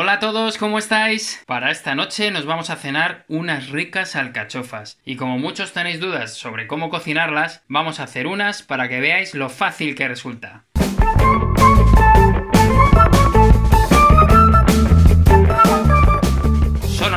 Hola a todos, ¿cómo estáis? Para esta noche nos vamos a cenar unas ricas alcachofas y como muchos tenéis dudas sobre cómo cocinarlas, vamos a hacer unas para que veáis lo fácil que resulta.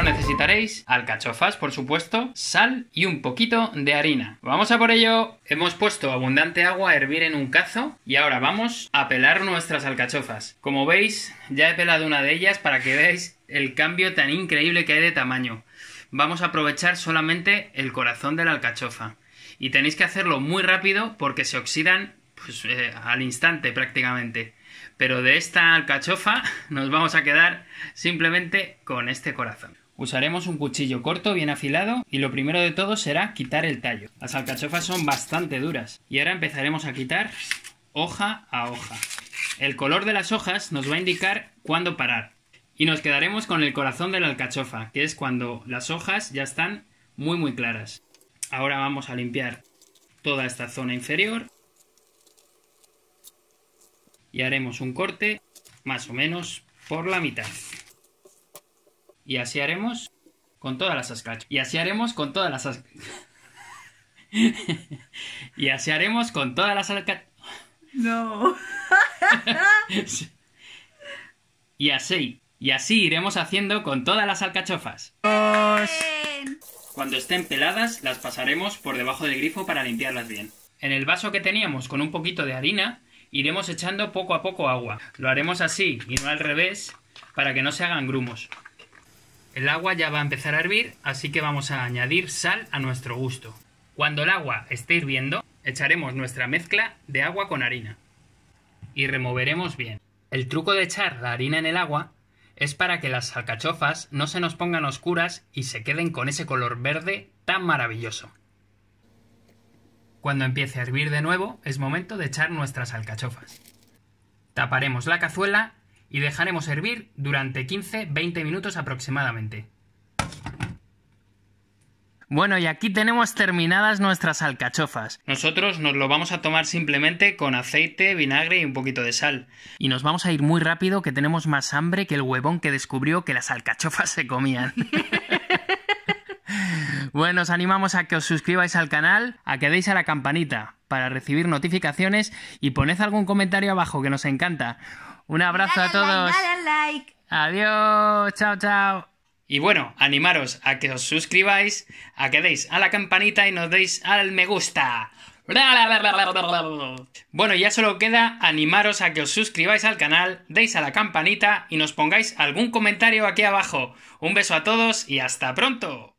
necesitaréis alcachofas, por supuesto, sal y un poquito de harina. Vamos a por ello. Hemos puesto abundante agua a hervir en un cazo y ahora vamos a pelar nuestras alcachofas. Como veis, ya he pelado una de ellas para que veáis el cambio tan increíble que hay de tamaño. Vamos a aprovechar solamente el corazón de la alcachofa. Y tenéis que hacerlo muy rápido porque se oxidan pues, eh, al instante prácticamente. Pero de esta alcachofa nos vamos a quedar simplemente con este corazón. Usaremos un cuchillo corto bien afilado y lo primero de todo será quitar el tallo. Las alcachofas son bastante duras y ahora empezaremos a quitar hoja a hoja. El color de las hojas nos va a indicar cuándo parar. Y nos quedaremos con el corazón de la alcachofa, que es cuando las hojas ya están muy muy claras. Ahora vamos a limpiar toda esta zona inferior y haremos un corte más o menos por la mitad. Y así haremos con todas las alcachofas. Y así haremos con todas las alcachofas. y así haremos con todas las alcachofas. No. y así. Y así iremos haciendo con todas las alcachofas. Cuando estén peladas, las pasaremos por debajo del grifo para limpiarlas bien. En el vaso que teníamos con un poquito de harina, iremos echando poco a poco agua. Lo haremos así y no al revés, para que no se hagan grumos. El agua ya va a empezar a hervir, así que vamos a añadir sal a nuestro gusto. Cuando el agua esté hirviendo, echaremos nuestra mezcla de agua con harina y removeremos bien. El truco de echar la harina en el agua es para que las alcachofas no se nos pongan oscuras y se queden con ese color verde tan maravilloso. Cuando empiece a hervir de nuevo, es momento de echar nuestras alcachofas. Taparemos la cazuela y dejaremos hervir durante 15-20 minutos aproximadamente. Bueno, y aquí tenemos terminadas nuestras alcachofas. Nosotros nos lo vamos a tomar simplemente con aceite, vinagre y un poquito de sal. Y nos vamos a ir muy rápido que tenemos más hambre que el huevón que descubrió que las alcachofas se comían. bueno, os animamos a que os suscribáis al canal, a que deis a la campanita para recibir notificaciones y poned algún comentario abajo que nos encanta. Un abrazo a todos. dale like. Adiós, chao, chao. Y bueno, animaros a que os suscribáis, a que deis a la campanita y nos deis al me gusta. Bueno, ya solo queda animaros a que os suscribáis al canal, deis a la campanita y nos pongáis algún comentario aquí abajo. Un beso a todos y hasta pronto.